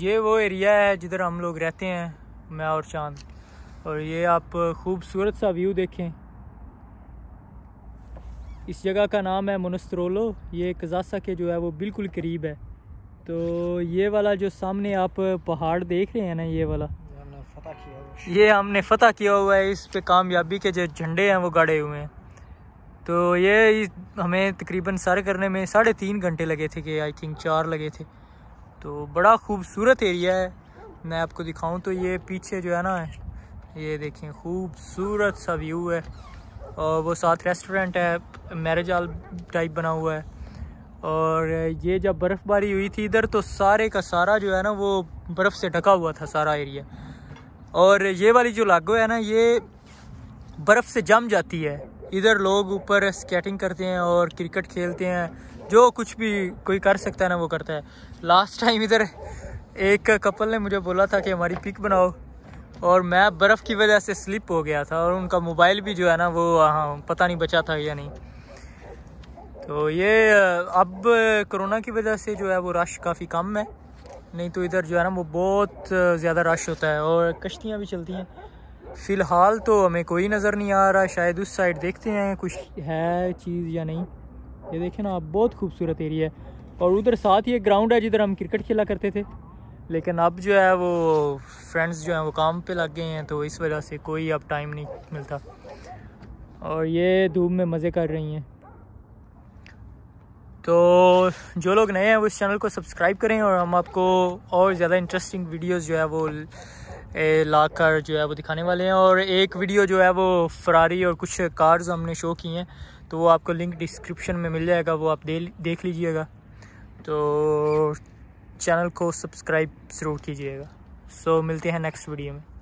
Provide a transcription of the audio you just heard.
ये वो एरिया है जिधर हम लोग रहते हैं मैं और चांद और ये आप खूबसूरत सा व्यू देखें इस जगह का नाम है मुनस्त्रोलो ये कजासा के जो है वो बिल्कुल करीब है तो ये वाला जो सामने आप पहाड़ देख रहे हैं ना ये वाला ये हमने फतह किया हुआ है इस पे कामयाबी के जो झंडे हैं वो गाड़े हुए हैं तो ये हमें तकरीबन सर करने में साढ़े तीन घंटे लगे थे कि आई थिंक चार लगे थे तो बड़ा खूबसूरत एरिया है मैं आपको दिखाऊं तो ये पीछे जो है ना ये देखें खूबसूरत सा व्यू है और वो साथ रेस्टोरेंट है मैरिज हॉल टाइप बना हुआ है और ये जब बर्फ़बारी हुई थी इधर तो सारे का सारा जो है ना वो बर्फ़ से ढका हुआ था सारा एरिया और ये वाली जो लागो है ना ये बर्फ़ से जम जाती है इधर लोग ऊपर स्केटिंग करते हैं और क्रिकेट खेलते हैं जो कुछ भी कोई कर सकता है ना वो करता है लास्ट टाइम इधर एक कपल ने मुझे बोला था कि हमारी पिक बनाओ और मैं बर्फ़ की वजह से स्लिप हो गया था और उनका मोबाइल भी जो है ना वो हाँ पता नहीं बचा था या नहीं तो ये अब कोरोना की वजह से जो है वो रश काफ़ी कम है नहीं तो इधर जो है ना वो बहुत ज़्यादा रश होता है और कश्तियाँ भी चलती हैं फ़िलहाल तो हमें कोई नज़र नहीं आ रहा शायद उस साइड देखते हैं कुछ है चीज़ या नहीं ये देखें ना आप बहुत खूबसूरत एरिया है और उधर साथ ही एक ग्राउंड है जिधर हम क्रिकेट खेला करते थे लेकिन अब जो है वो फ्रेंड्स जो हैं वो काम पे लग गए हैं तो इस वजह से कोई अब टाइम नहीं मिलता और ये धूप में मज़े कर रही हैं तो जो लोग नए हैं वो इस चैनल को सब्सक्राइब करें और हम आपको और ज़्यादा इंटरेस्टिंग वीडियोज़ जो है वो ला कर जो है वो दिखाने वाले हैं और एक वीडियो जो है वो फरारी और कुछ कार्स हमने शो की हैं तो वो आपको लिंक डिस्क्रिप्शन में मिल जाएगा वो आप दे देख लीजिएगा तो चैनल को सब्सक्राइब ज़रूर कीजिएगा सो so, मिलते हैं नेक्स्ट वीडियो में